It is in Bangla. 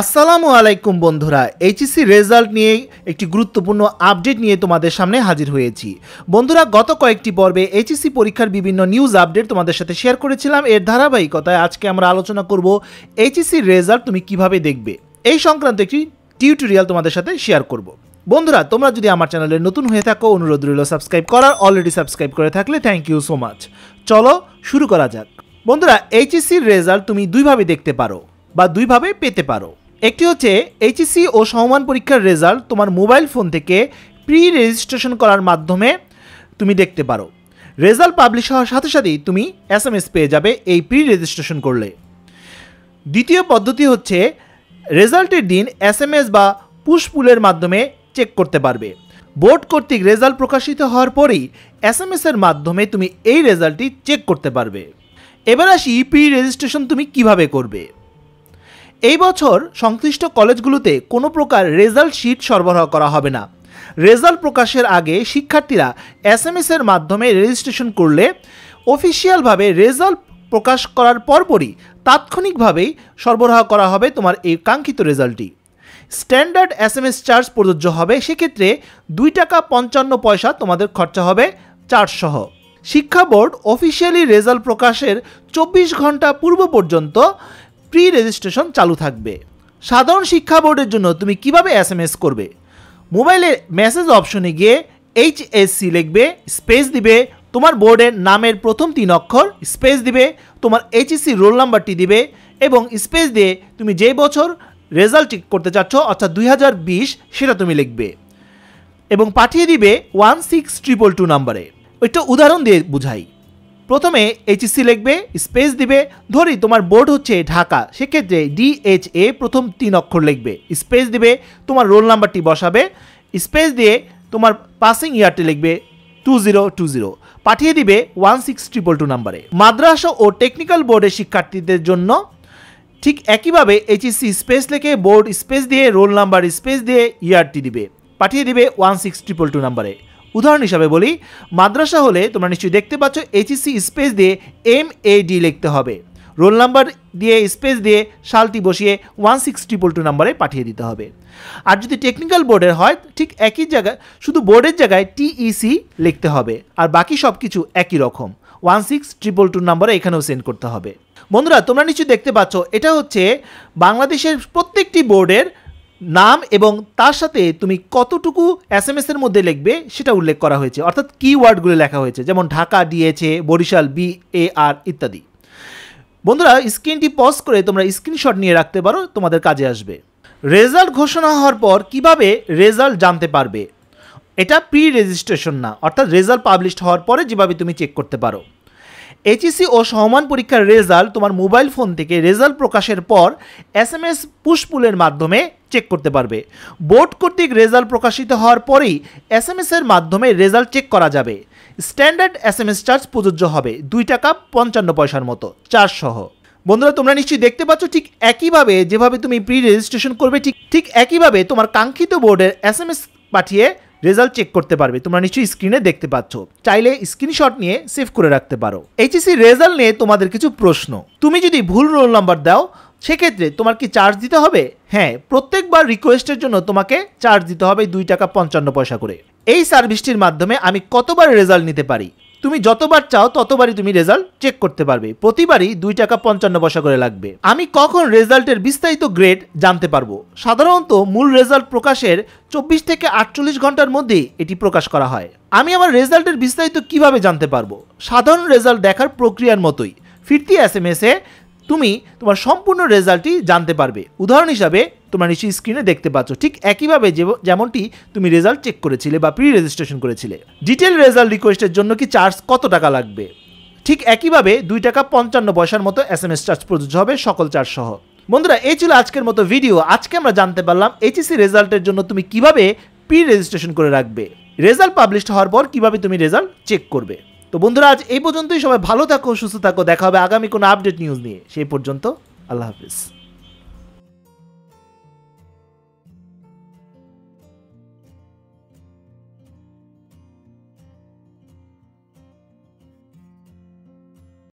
আসসালামু আলাইকুম বন্ধুরা এইচএসসি রেজাল্ট নিয়ে একটি গুরুত্বপূর্ণ আপডেট নিয়ে তোমাদের সামনে হাজির হয়েছি বন্ধুরা গত কয়েকটি পর্বে এইচএসসি e পরীক্ষার বিভিন্ন নিউজ আপডেট তোমাদের সাথে শেয়ার করেছিলাম এর ধারাবাহিকতায় আজকে আমরা আলোচনা করব এইচএসসি রেজাল্ট e তুমি কিভাবে দেখবে এই সংক্রান্ত একটি টিউটোরিয়াল তোমাদের সাথে শেয়ার করব বন্ধুরা তোমরা যদি আমার চ্যানেলে নতুন হয়ে থাকো অনুরোধ রইল সাবস্ক্রাইব করার অলরেডি সাবস্ক্রাইব করে থাকলে থ্যাংক ইউ সো মাচ চলো শুরু করা যাক বন্ধুরা এইচএসসির রেজাল্ট e তুমি দুইভাবে দেখতে পারো বা দুইভাবে পেতে পারো একটি হচ্ছে এইচএসি e ও সমমান পরীক্ষার রেজাল্ট তোমার মোবাইল ফোন থেকে প্রি রেজিস্ট্রেশন করার মাধ্যমে তুমি দেখতে পারো রেজাল্ট পাবলিশ হওয়ার সাথে সাথেই তুমি এস এম এস পেয়ে যাবে এই প্রি রেজিস্ট্রেশন করলে দ্বিতীয় পদ্ধতি হচ্ছে রেজাল্টের দিন এস এম এস বা পুশপুলের মাধ্যমে চেক করতে পারবে বোর্ড কর্তৃক রেজাল্ট প্রকাশিত হওয়ার পরেই এস এম এসের মাধ্যমে তুমি এই রেজাল্টটি চেক করতে পারবে এবার আসি প্রি রেজিস্ট্রেশন তুমি কিভাবে করবে এই বছর সংশ্লিষ্ট কলেজগুলোতে কোনো প্রকার রেজাল্ট শিট সরবরাহ করা হবে না রেজাল্ট প্রকাশের আগে শিক্ষার্থীরা এস এম এর মাধ্যমে রেজিস্ট্রেশন করলে অফিসিয়ালভাবে রেজাল্ট প্রকাশ করার পরপরই তাৎক্ষণিকভাবেই সরবরাহ করা হবে তোমার এই কাঙ্ক্ষিত রেজাল্টটি standard S M S charge প্রযোজ্য হবে সেক্ষেত্রে দুই টাকা পঞ্চান্ন পয়সা তোমাদের খরচা হবে চার্জসহ শিক্ষা বোর্ড অফিসিয়ালি রেজাল্ট প্রকাশের চব্বিশ ঘন্টা পূর্ব পর্যন্ত প্রি রেজিস্ট্রেশন চালু থাকবে সাধারণ শিক্ষা বোর্ডের জন্য তুমি কিভাবে এস করবে মোবাইলে মেসেজ অপশনে গিয়ে এইচ সি লিখবে স্পেস দিবে তোমার বোর্ডের নামের প্রথম তিন অক্ষর স্পেস দিবে তোমার এইচএসসি রোল নাম্বারটি দিবে এবং স্পেস দিয়ে তুমি যে বছর রেজাল্ট করতে চাচ্ছ অর্থাৎ দুই সেটা তুমি লিখবে এবং পাঠিয়ে দিবে ওয়ান সিক্স ট্রিপল টু নাম্বারে ওইটা উদাহরণ দিয়ে বুঝাই প্রথমে এইচএসসি লিখবে স্পেস দিবে ধরি তোমার বোর্ড হচ্ছে ঢাকা সেক্ষেত্রে ডিএইচএ প্রথম তিন অক্ষর লিখবে স্পেস দিবে তোমার রোল নাম্বারটি বসাবে স্পেস দিয়ে তোমার পাসিং ইয়ারটি লিখবে টু জিরো টু জিরো পাঠিয়ে দিবে ওয়ান সিক্স ট্রিপল টু নাম্বারে মাদ্রাসা ও টেকনিক্যাল বোর্ডের শিক্ষার্থীদের জন্য ঠিক একইভাবে এইচএসসি স্পেস লেখে বোর্ড স্পেস দিয়ে রোল নাম্বার স্পেস দিয়ে ইয়ারটি দিবে পাঠিয়ে দিবে ওয়ান সিক্স ট্রিপল টু নাম্বারে উদাহরণ হিসাবে বলি মাদ্রাসা হলে তোমরা নিশ্চয়ই দেখতে পাচ্ছ এইচএসি স্পেস দিয়ে এম এ ডি লিখতে হবে রোল নাম্বার দিয়ে স্পেস দিয়ে শালটি বসিয়ে ওয়ান সিক্স ট্রিপল টু নাম্বারে পাঠিয়ে দিতে হবে আর যদি টেকনিক্যাল বোর্ডের হয় ঠিক একই জায়গায় শুধু বোর্ডের জায়গায় টিইসি e লিখতে হবে আর বাকি সব কিছু একই রকম ওয়ান সিক্স ট্রিপল টু নাম্বারে এখানেও সেন্ড করতে হবে বন্ধুরা তোমরা নিশ্চয়ই দেখতে পাচ্ছ এটা হচ্ছে বাংলাদেশের প্রত্যেকটি বোর্ডের নাম এবং তার সাথে তুমি কতটুকু এস এম এর মধ্যে লিখবে সেটা উল্লেখ করা হয়েছে অর্থাৎ কিওয়ার্ডগুলো লেখা হয়েছে যেমন Dhaka DHA Barishal B A R ইত্যাদি বন্ধুরা স্ক্রিনটি পজ করে তোমরা স্ক্রিনশট নিয়ে রাখতে পারো তোমাদের কাজে আসবে রেজাল্ট ঘোষণা হওয়ার পর কিভাবে রেজাল্ট জানতে পারবে এটা প্রি রেজিস্ট্রেশন না অর্থাৎ রেজাল্ট পাবলিশড হওয়ার পরে যেভাবে তুমি চেক করতে পারো এইচএসি e ও সমমান পরীক্ষার রেজাল্ট তোমার মোবাইল ফোন থেকে রেজাল্ট প্রকাশের পর এস এম এস পুশপুলের মাধ্যমে চেক করতে পারবে বোর্ড কর্তৃক রেজাল্ট প্রকাশিত হওয়ার পরেই এস এম এসের মাধ্যমে রেজাল্ট চেক করা যাবে standard S M S charge প্রযোজ্য হবে দুই টাকা পঞ্চান্ন পয়সার মতো চার্জ সহ বন্ধুরা তোমরা নিশ্চয়ই দেখতে পাচ্ছ ঠিক একইভাবে যেভাবে তুমি প্রি রেজিস্ট্রেশন করবে ঠিক ঠিক একইভাবে তোমার কাঙ্ক্ষিত বোর্ডের এস এম এস পাঠিয়ে রেজাল্ট চেক করতে পারবে তোমরা নিশ্চয়ই স্ক্রিনে দেখতে পাচ্ছ চাইলে স্ক্রিনশট নিয়ে সেভ করে রাখতে পারো এইচএসি রেজাল্ট নিয়ে তোমাদের কিছু প্রশ্ন তুমি যদি ভুল রোল নাম্বার দাও সেক্ষেত্রে তোমার কি চার্জ দিতে হবে হ্যাঁ প্রত্যেকবার রিকোয়েস্টের জন্য তোমাকে চার্জ দিতে হবে দুই টাকা পঞ্চান্ন পয়সা করে এই সার্ভিসটির মাধ্যমে আমি কতবার রেজাল্ট নিতে পারি তুমি যতবার চাও ততবারই তুমি রেজাল্ট চেক করতে পারবে প্রতিবারই দুই টাকা পঞ্চান্ন পয়সা করে লাগবে আমি কখন রেজাল্টের বিস্তারিত গ্রেড জানতে পারবো সাধারণত মূল রেজাল্ট প্রকাশের চব্বিশ থেকে আটচল্লিশ ঘন্টার মধ্যে এটি প্রকাশ করা হয় আমি আমার রেজাল্টের বিস্তারিত কিভাবে জানতে পারবো সাধারণ রেজাল্ট দেখার প্রক্রিয়ার মতোই ফিরতি এস এম এসে তুমি তোমার সম্পূর্ণ রেজাল্টটি জানতে পারবে উদাহরণ হিসাবে তোমরা নিশ্চয়ই স্ক্রিনে দেখতে পাচ্ছ ঠিক একইভাবে যেমনটি তুমি রেজাল্ট চেক করেছিলে বা প্রি রেজিস্ট্রেশন করেছিলে ডিটেল রেজাল্ট রিকোয়েস্টের জন্য কি চার্জ কত টাকা লাগবে ঠিক একইভাবে দুই টাকা পঞ্চান্ন পয়সার মতো এস এম এস চার্জ প্রযোজ্য হবে সকল চার্জ সহ বন্ধুরা এই ছিল আজকের মতো ভিডিও আজকে আমরা জানতে পারলাম e এইচএসি রেজাল্টের জন্য তুমি কিভাবে প্রি রেজিস্ট্রেশন করে রাখবে রেজাল্ট পাবলিশড হওয়ার পর কিভাবে তুমি রেজাল্ট চেক করবে তো বন্ধুরা আজ এই পর্যন্তই সবাই ভালো থাকো সুস্থ থাকো দেখা হবে আগামী কোনো আপডেট নিউজ নিয়ে সেই পর্যন্ত আল্লাহ হাফিজ